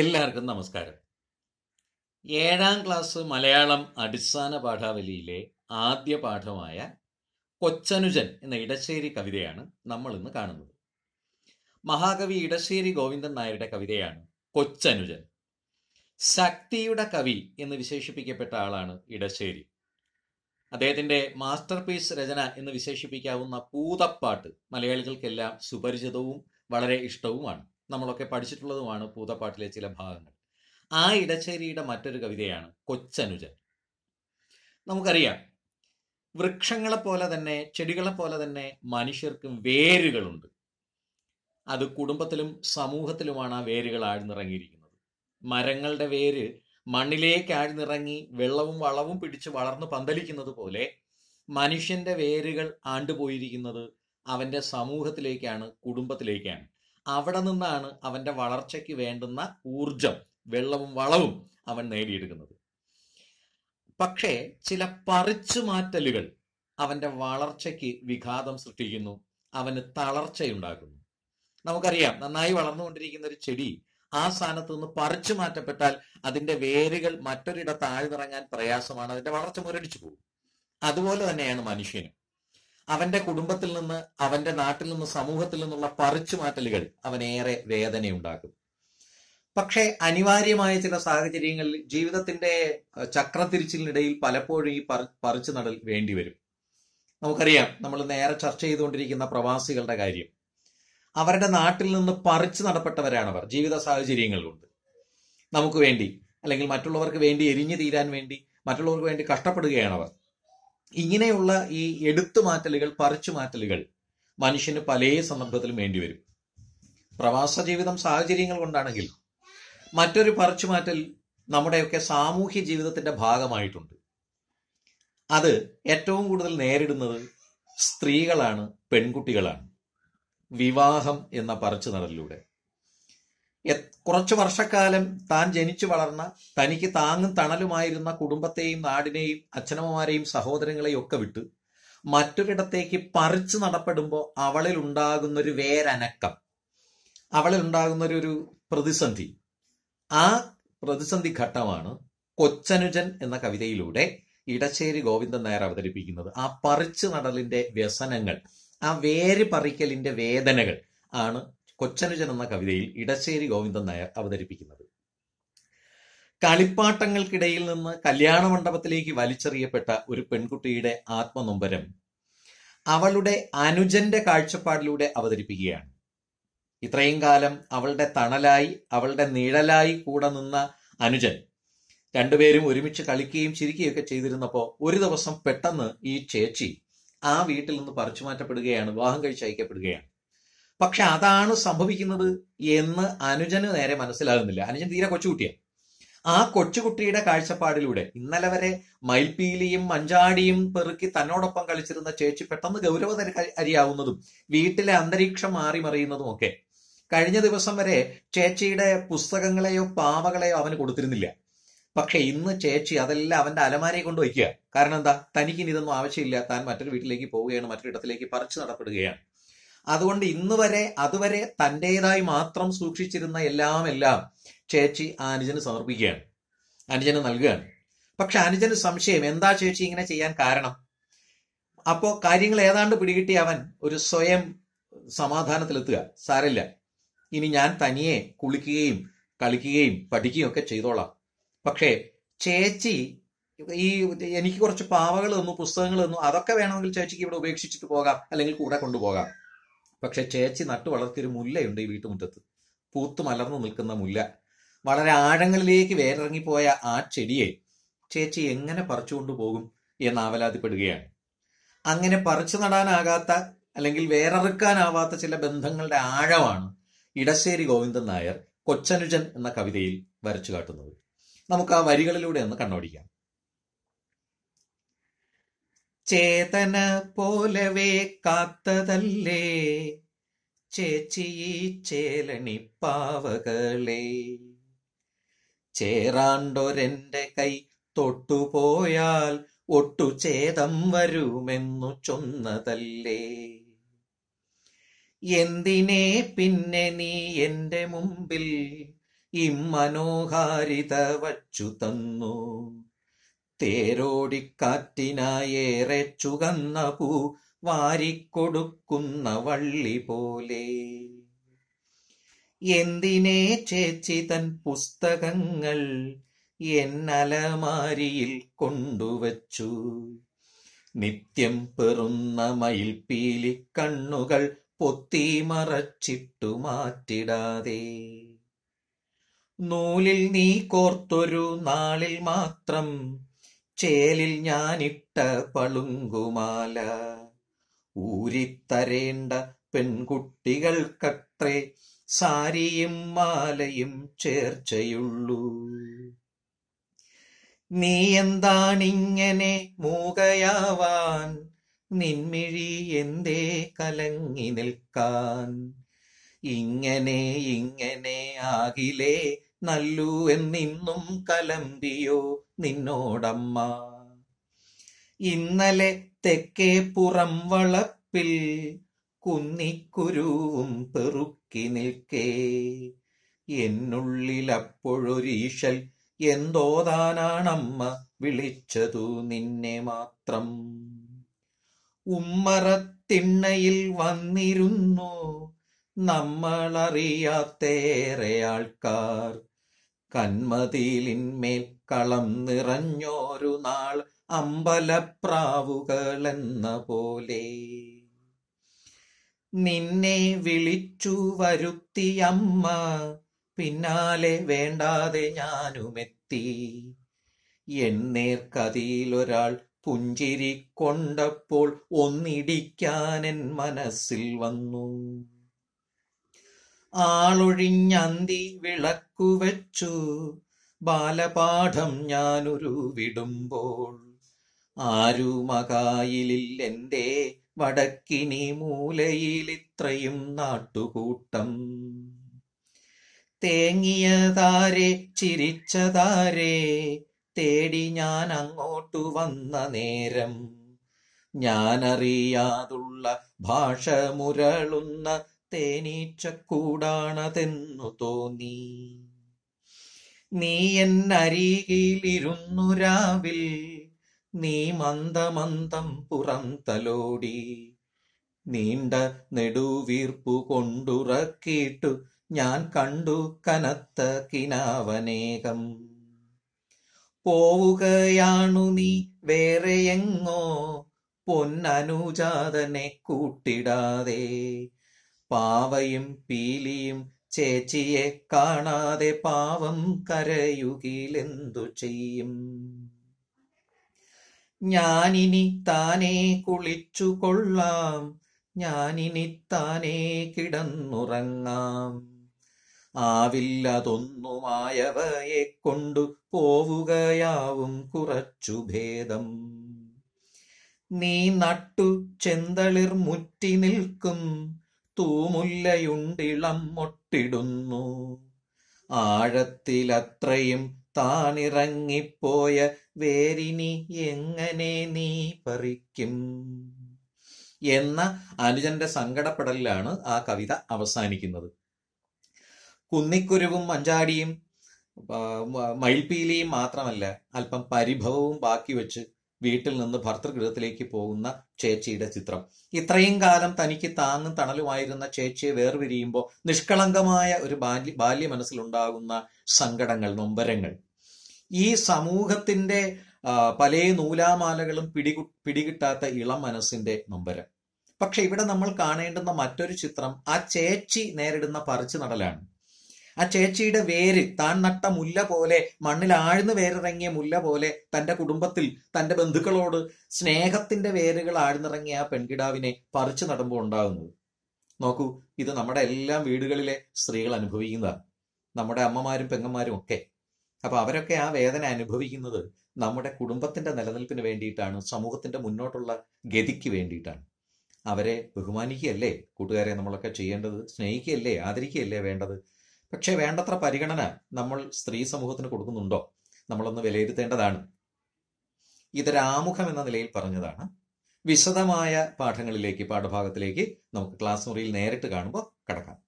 എല്ലാവർക്കും നമസ്കാരം ഏഴാം ക്ലാസ് മലയാളം അടിസ്ഥാന പാഠാവലിയിലെ ആദ്യ പാഠമായ കൊച്ചനുജൻ എന്ന ഇടശ്ശേരി കവിതയാണ് നമ്മൾ ഇന്ന് കാണുന്നത് മഹാകവി ഇടശ്ശേരി ഗോവിന്ദൻ നായരുടെ കവിതയാണ് കൊച്ചനുജൻ ശക്തിയുടെ കവി എന്ന് വിശേഷിപ്പിക്കപ്പെട്ട ആളാണ് ഇടശ്ശേരി അദ്ദേഹത്തിൻ്റെ മാസ്റ്റർ പീസ് രചന എന്ന് വിശേഷിപ്പിക്കാവുന്ന പൂതപ്പാട്ട് മലയാളികൾക്കെല്ലാം സുപരിചിതവും വളരെ ഇഷ്ടവുമാണ് നമ്മളൊക്കെ പഠിച്ചിട്ടുള്ളതുമാണ് പൂതപ്പാട്ടിലെ ചില ഭാഗങ്ങൾ ആ ഇടശ്ശേരിയുടെ മറ്റൊരു കവിതയാണ് കൊച്ചനുജൻ നമുക്കറിയാം വൃക്ഷങ്ങളെപ്പോലെ തന്നെ ചെടികളെപ്പോലെ തന്നെ മനുഷ്യർക്കും വേരുകളുണ്ട് അത് കുടുംബത്തിലും സമൂഹത്തിലുമാണ് ആ വേരുകൾ ആഴ്ന്നിറങ്ങിയിരിക്കുന്നത് മരങ്ങളുടെ വേര് മണ്ണിലേക്ക് ആഴ്ന്നിറങ്ങി വെള്ളവും വളവും പിടിച്ച് വളർന്നു പന്തലിക്കുന്നത് പോലെ മനുഷ്യന്റെ വേരുകൾ ആണ്ടുപോയിരിക്കുന്നത് അവന്റെ സമൂഹത്തിലേക്കാണ് കുടുംബത്തിലേക്കാണ് അവിടെ നിന്നാണ് അവൻ്റെ വളർച്ചയ്ക്ക് വേണ്ടുന്ന ഊർജം വെള്ളവും വളവും അവൻ നേടിയെടുക്കുന്നത് പക്ഷേ ചില മാറ്റലുകൾ അവൻ്റെ വളർച്ചയ്ക്ക് വിഘാതം സൃഷ്ടിക്കുന്നു അവന് തളർച്ചയുണ്ടാക്കുന്നു നമുക്കറിയാം നന്നായി വളർന്നുകൊണ്ടിരിക്കുന്ന ഒരു ചെടി ആ സ്ഥാനത്ത് നിന്ന് പറിച്ചു മാറ്റപ്പെട്ടാൽ അതിന്റെ വേരുകൾ മറ്റൊരിടത്ത് ആഴ്ന്നിറങ്ങാൻ പ്രയാസമാണ് അതിന്റെ വളർച്ച മുരടിച്ചു പോകും അതുപോലെ തന്നെയാണ് മനുഷ്യനും അവന്റെ കുടുംബത്തിൽ നിന്ന് അവന്റെ നാട്ടിൽ നിന്ന് സമൂഹത്തിൽ നിന്നുള്ള പറിച്ചുമാറ്റലുകൾ അവനേറെ വേദനയുണ്ടാക്കും പക്ഷേ അനിവാര്യമായ ചില സാഹചര്യങ്ങളിൽ ജീവിതത്തിന്റെ ചക്രത്തിരിച്ചിലിനിടയിൽ പലപ്പോഴും ഈ പറിച്ചു നടൽ വേണ്ടിവരും നമുക്കറിയാം നമ്മൾ നേരെ ചർച്ച ചെയ്തുകൊണ്ടിരിക്കുന്ന പ്രവാസികളുടെ കാര്യം അവരുടെ നാട്ടിൽ നിന്ന് പറിച്ചു നടപ്പെട്ടവരാണ് അവർ ജീവിത കൊണ്ട് നമുക്ക് വേണ്ടി അല്ലെങ്കിൽ മറ്റുള്ളവർക്ക് വേണ്ടി എരിഞ്ഞു തീരാൻ വേണ്ടി മറ്റുള്ളവർക്ക് വേണ്ടി കഷ്ടപ്പെടുകയാണ് അവർ ഇങ്ങനെയുള്ള ഈ എടുത്തു മാറ്റലുകൾ പറിച്ചു മാറ്റലുകൾ മനുഷ്യന് പല സന്ദർഭത്തിലും വേണ്ടിവരും പ്രവാസ ജീവിതം സാഹചര്യങ്ങൾ കൊണ്ടാണെങ്കിൽ മറ്റൊരു പറിച്ചു മാറ്റൽ നമ്മുടെയൊക്കെ സാമൂഹ്യ ജീവിതത്തിന്റെ ഭാഗമായിട്ടുണ്ട് അത് ഏറ്റവും കൂടുതൽ നേരിടുന്നത് സ്ത്രീകളാണ് പെൺകുട്ടികളാണ് വിവാഹം എന്ന പറിച്ചു നടലിലൂടെ കുറച്ചു വർഷക്കാലം താൻ ജനിച്ചു വളർന്ന തനിക്ക് താങ്ങും തണലുമായിരുന്ന കുടുംബത്തെയും നാടിനെയും അച്ഛനമ്മമാരെയും സഹോദരങ്ങളെയും ഒക്കെ വിട്ട് മറ്റൊരിടത്തേക്ക് പറിച്ചു നടപ്പെടുമ്പോൾ അവളിൽ ഉണ്ടാകുന്ന ഒരു വേരനക്കം അവളിൽ ഉണ്ടാകുന്ന ഒരു പ്രതിസന്ധി ആ പ്രതിസന്ധി ഘട്ടമാണ് കൊച്ചനുജൻ എന്ന കവിതയിലൂടെ ഇടശ്ശേരി ഗോവിന്ദൻ നായർ അവതരിപ്പിക്കുന്നത് ആ പറിച്ചു നടലിന്റെ വ്യസനങ്ങൾ ആ വേര് പറിക്കലിന്റെ വേദനകൾ ആണ് കൊച്ചനുജൻ എന്ന കവിതയിൽ ഇടശ്ശേരി ഗോവിന്ദൻ നായർ അവതരിപ്പിക്കുന്നത് കളിപ്പാട്ടങ്ങൾക്കിടയിൽ നിന്ന് കല്യാണ മണ്ഡപത്തിലേക്ക് വലിച്ചെറിയപ്പെട്ട ഒരു പെൺകുട്ടിയുടെ ആത്മനൊമ്പരം അവളുടെ അനുജന്റെ കാഴ്ചപ്പാടിലൂടെ അവതരിപ്പിക്കുകയാണ് ഇത്രയും കാലം അവളുടെ തണലായി അവളുടെ നിഴലായി കൂടെ നിന്ന അനുജൻ രണ്ടുപേരും ഒരുമിച്ച് കളിക്കുകയും ചിരിക്കുകയൊക്കെ ചെയ്തിരുന്നപ്പോൾ ഒരു ദിവസം പെട്ടെന്ന് ഈ ചേച്ചി ആ വീട്ടിൽ നിന്ന് പറിച്ചു മാറ്റപ്പെടുകയാണ് വിവാഹം കഴിച്ച് അയക്കപ്പെടുകയാണ് പക്ഷെ അതാണ് സംഭവിക്കുന്നത് എന്ന് അനുജന് നേരെ മനസ്സിലാകുന്നില്ല അനുജൻ തീരെ കൊച്ചുകുട്ടിയാണ് ആ കൊച്ചുകുട്ടിയുടെ കാഴ്ചപ്പാടിലൂടെ ഇന്നലെ വരെ മയിൽപ്പീലിയും മഞ്ചാടിയും പെറുക്കി തന്നോടൊപ്പം കളിച്ചിരുന്ന ചേച്ചി പെട്ടെന്ന് ഗൗരവതര അരിയാവുന്നതും വീട്ടിലെ അന്തരീക്ഷം മാറി മറിയുന്നതും ഒക്കെ കഴിഞ്ഞ ദിവസം വരെ ചേച്ചിയുടെ പുസ്തകങ്ങളെയോ പാവകളെയോ അവന് കൊടുത്തിരുന്നില്ല പക്ഷെ ഇന്ന് ചേച്ചി അതെല്ലാം അവന്റെ അലമാരയെ കൊണ്ട് വയ്ക്കുക കാരണം എന്താ തനിക്കിനി ഇതൊന്നും ആവശ്യമില്ല താൻ മറ്റൊരു വീട്ടിലേക്ക് പോവുകയാണ് മറ്റൊരിടത്തിലേക്ക് പറിച്ചു നടപ്പെടുകയാണ് അതുകൊണ്ട് ഇന്ന് വരെ അതുവരെ തൻ്റെതായി മാത്രം സൂക്ഷിച്ചിരുന്ന എല്ലാം എല്ലാം ചേച്ചി ആനിജന് സമർപ്പിക്കുകയാണ് അനുജന് നൽകുകയാണ് പക്ഷെ അനുജന് സംശയം എന്താ ചേച്ചി ഇങ്ങനെ ചെയ്യാൻ കാരണം അപ്പോ കാര്യങ്ങൾ ഏതാണ്ട് പിടികിട്ടി അവൻ ഒരു സ്വയം സമാധാനത്തിലെത്തുക സാരമില്ല ഇനി ഞാൻ തനിയെ കുളിക്കുകയും കളിക്കുകയും പഠിക്കുകയും ഒക്കെ ചെയ്തോളാം പക്ഷേ ചേച്ചി ഈ എനിക്ക് കുറച്ച് പാവകൾ തന്നു പുസ്തകങ്ങൾ തന്നു അതൊക്കെ വേണമെങ്കിൽ ചേച്ചിക്ക് ഇവിടെ ഉപേക്ഷിച്ചിട്ട് പോകാം അല്ലെങ്കിൽ കൂടെ കൊണ്ടുപോകാം പക്ഷെ ചേച്ചി നട്ടു വളർത്തിയൊരു മുല്ലയുണ്ട് ഈ വീട്ടുമുറ്റത്ത് പൂത്തു മലർന്നു നിൽക്കുന്ന മുല്ല വളരെ ആഴങ്ങളിലേക്ക് വേറിറങ്ങിപ്പോയ ആ ചെടിയെ ചേച്ചി എങ്ങനെ പറിച്ചുകൊണ്ടു പോകും എന്ന് ആവലാതിപ്പെടുകയാണ് അങ്ങനെ പറിച്ചു നടാനാകാത്ത അല്ലെങ്കിൽ വേറെറുക്കാനാവാത്ത ചില ബന്ധങ്ങളുടെ ആഴമാണ് ഇടശ്ശേരി ഗോവിന്ദൻ നായർ കൊച്ചനുജൻ എന്ന കവിതയിൽ വരച്ചു കാട്ടുന്നത് നമുക്ക് ആ വരികളിലൂടെ ഒന്ന് കണ്ണോടിക്കാം ചേതന പോലവേ കാത്തതല്ലേ ചേച്ചി ചേലണി പാവകളെ ചേരാണ്ടൊരെന്റെ കൈ തൊട്ടുപോയാൽ ഒട്ടു ചേതം വരുമെന്നു ചൊന്നതല്ലേ എന്തിനെ പിന്നെ നീ എന്റെ മുമ്പിൽ ഇമ്മനോഹാരിത വച്ചു തന്നു തേരോടിക്കാറ്റിനായേറെ ചുകന്ന പൂ വാരിക്കൊടുക്കുന്ന വള്ളി പോലെ എന്തിനെ ചേച്ചി തൻ പുസ്തകങ്ങൾ എന്നലമാരിയിൽ കൊണ്ടുവച്ചു നിത്യം പെറുന്ന മയിൽപ്പീലി പൊത്തി മറച്ചിട്ടു മാറ്റിടാതെ നൂലിൽ നീ കോർത്തൊരു നാളിൽ മാത്രം ചേലിൽ ഞാനിട്ട പളുങ്കുമാല ഊരിത്തരേണ്ട പെൺകുട്ടികൾക്കത്രേ സാരിയും മാലയും ചേർച്ചയുള്ളൂ നീ എന്താണിങ്ങനെ മൂകയാവാൻ നിന്മിഴി എന്തേ കലങ്ങി നിൽക്കാൻ ഇങ്ങനെ ഇങ്ങനെ ആകിലേ നല്ലു എന്നിന്നും കലമ്പിയോ നിന്നോടമ്മ ഇന്നലെ തെക്കേ പുറം വളപ്പിൽ കുന്നിക്കുരുവും പെറുക്കി നിൽക്കേ എന്നുള്ളിലപ്പോഴൊരീശൽ എന്തോതാനാണമ്മ വിളിച്ചതു നിന്നെ മാത്രം ഉമ്മറത്തിണ്ണയിൽ വന്നിരുന്നു നമ്മളറിയാത്തേറെ ആൾക്കാർ കന്മതിലിന്മേൽ കളം നിറഞ്ഞോരു നാൾ അമ്പലപ്രാവുകളെന്ന പോലെ നിന്നെ വിളിച്ചു വരുത്തിയമ്മ പിന്നാലെ വേണ്ടാതെ ഞാനുമെത്തി എന്നേർക്കതിയിലൊരാൾ പുഞ്ചിരി കൊണ്ടപ്പോൾ ഒന്നിടിക്കാൻ മനസ്സിൽ വന്നു ആളൊഴിഞ്ഞന്തി വിളക്കുവച്ചു ബാലപാഠം ഞാനൊരു വിടുമ്പോൾ ആരുമകായിലിൽ എൻ്റെ വടക്കിനി മൂലയിലിത്രയും നാട്ടുകൂട്ടം തേങ്ങിയതാരെ ചിരിച്ചതാരെ തേടി ഞാൻ അങ്ങോട്ടു വന്ന നേരം ഞാനറിയാതുള്ള ഭാഷ മുരളുന്ന തേനീച്ചക്കൂടാണതെന്നു തോന്നി നീ എന്നരികിലിരുന്നു രാവിൽ നീ മന്ദമന്ദം പുറന്തലോടി നീണ്ട നെടുവീർപ്പു കൊണ്ടുറക്കിയിട്ടു ഞാൻ കണ്ടു കനത്ത കിനാവനേകം പോവുകയാണു നീ വേറെയെങ്ങോ പൊന്നനുജാതനെ കൂട്ടിടാതെ പാവയും പീലിയും ചേച്ചിയെ കാണാതെ പാവം കരയുകിലെന്തു ചെയ്യും ഞാനിനി താനേ കുളിച്ചു കൊള്ളാം ഞാനിനി താനേ കിടന്നുറങ്ങാം ആവില്ലതൊന്നുമായവയെ കൊണ്ടു പോവുകയാവും കുറച്ചു ഭേദം നീ നട്ടു ചെന്തളിർ മുറ്റി നിൽക്കും തൂമുല്ലയുണ്ടിളം മൊട്ടിടുന്നു ആഴത്തിലത്രയും താനിറങ്ങിപ്പോയ വേരിനി എങ്ങനെ നീ പറിക്കും എന്ന അനുജന്റെ സങ്കടപ്പെടലിലാണ് ആ കവിത അവസാനിക്കുന്നത് കുന്നിക്കുരുവും മഞ്ചാടിയും മയിൽപീലിയും മാത്രമല്ല അല്പം പരിഭവവും ബാക്കി വെച്ച് വീട്ടിൽ നിന്ന് ഭർത്തൃഗൃഹത്തിലേക്ക് പോകുന്ന ചേച്ചിയുടെ ചിത്രം ഇത്രയും കാലം തനിക്ക് താങ്ങും തണലുമായിരുന്ന ചേച്ചിയെ വേർപിരിയുമ്പോൾ നിഷ്കളങ്കമായ ഒരു ബാല്യ ബാല്യ മനസ്സിലുണ്ടാകുന്ന സങ്കടങ്ങൾ നൊമ്പരങ്ങൾ ഈ സമൂഹത്തിന്റെ പല നൂലാമാലകളും പിടികു പിടികിട്ടാത്ത ഇളം മനസ്സിന്റെ നൊമ്പരം പക്ഷെ ഇവിടെ നമ്മൾ കാണേണ്ടുന്ന മറ്റൊരു ചിത്രം ആ ചേച്ചി നേരിടുന്ന പറിച്ചു നടലാണ് ആ ചേച്ചിയുടെ വേര് താൻ നട്ട മുല്ല പോലെ മണ്ണിൽ ആഴ്ന്നു വേരിറങ്ങിയ മുല്ല പോലെ തന്റെ കുടുംബത്തിൽ തന്റെ ബന്ധുക്കളോട് സ്നേഹത്തിന്റെ വേരുകൾ ആഴ്ന്നിറങ്ങിയ ആ പെൺകിടാവിനെ പറിച്ചു നടമ്പോ ഉണ്ടാകുന്നത് നോക്കൂ ഇത് നമ്മുടെ എല്ലാം വീടുകളിലെ സ്ത്രീകൾ അനുഭവിക്കുന്നതാണ് നമ്മുടെ അമ്മമാരും പെങ്ങന്മാരും ഒക്കെ അപ്പൊ അവരൊക്കെ ആ വേദന അനുഭവിക്കുന്നത് നമ്മുടെ കുടുംബത്തിന്റെ നിലനിൽപ്പിന് വേണ്ടിയിട്ടാണ് സമൂഹത്തിന്റെ മുന്നോട്ടുള്ള ഗതിക്ക് വേണ്ടിയിട്ടാണ് അവരെ ബഹുമാനിക്കുകയല്ലേ കൂട്ടുകാരെ നമ്മളൊക്കെ ചെയ്യേണ്ടത് സ്നേഹിക്കുകയല്ലേ ആദരിക്കുകയല്ലേ വേണ്ടത് പക്ഷേ വേണ്ടത്ര പരിഗണന നമ്മൾ സ്ത്രീ സമൂഹത്തിന് കൊടുക്കുന്നുണ്ടോ നമ്മളൊന്ന് വിലയിരുത്തേണ്ടതാണ് ഇത് രാമുഖം എന്ന നിലയിൽ പറഞ്ഞതാണ് വിശദമായ പാഠങ്ങളിലേക്ക് പാഠഭാഗത്തിലേക്ക് നമുക്ക് ക്ലാസ് മുറിയിൽ നേരിട്ട് കാണുമ്പോൾ കടക്കാം